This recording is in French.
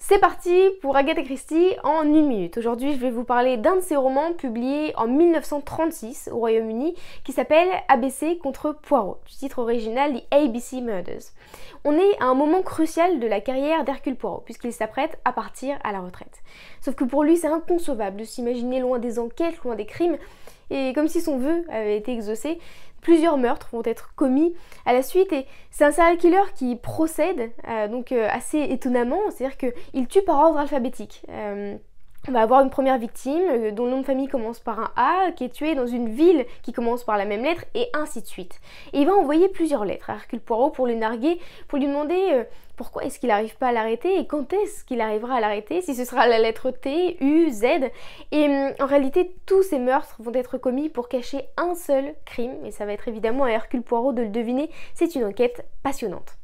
C'est parti pour Agatha Christie en une minute. Aujourd'hui, je vais vous parler d'un de ses romans publiés en 1936 au Royaume-Uni qui s'appelle ABC contre Poirot, du titre original The ABC Murders. On est à un moment crucial de la carrière d'Hercule Poirot puisqu'il s'apprête à partir à la retraite. Sauf que pour lui, c'est inconcevable de s'imaginer loin des enquêtes, loin des crimes et comme si son vœu avait été exaucé, plusieurs meurtres vont être commis à la suite et c'est un serial killer qui procède euh, donc euh, assez étonnamment, c'est-à-dire qu'il tue par ordre alphabétique. Euh, on va avoir une première victime euh, dont le nom de famille commence par un A, qui est tué dans une ville qui commence par la même lettre, et ainsi de suite. Et il va envoyer plusieurs lettres à Hercule Poirot pour le narguer, pour lui demander euh, pourquoi est-ce qu'il n'arrive pas à l'arrêter et quand est-ce qu'il arrivera à l'arrêter, si ce sera la lettre T, U, Z. Et hum, en réalité, tous ces meurtres vont être commis pour cacher un seul crime, et ça va être évidemment à Hercule Poirot de le deviner, c'est une enquête passionnante.